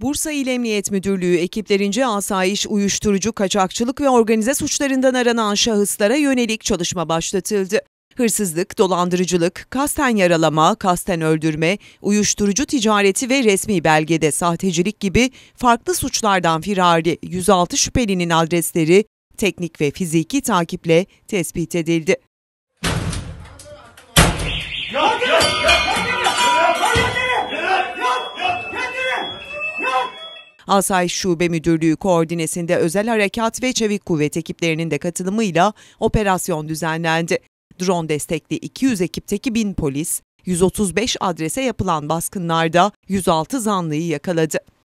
Bursa İl Emniyet Müdürlüğü ekiplerince asayiş, uyuşturucu, kaçakçılık ve organize suçlarından aranan şahıslara yönelik çalışma başlatıldı. Hırsızlık, dolandırıcılık, kasten yaralama, kasten öldürme, uyuşturucu ticareti ve resmi belgede sahtecilik gibi farklı suçlardan firari 106 şüphelinin adresleri teknik ve fiziki takiple tespit edildi. Asayiş Şube Müdürlüğü koordinesinde özel harekat ve çevik kuvvet ekiplerinin de katılımıyla operasyon düzenlendi. Drone destekli 200 ekipteki 1000 polis, 135 adrese yapılan baskınlarda 106 zanlıyı yakaladı.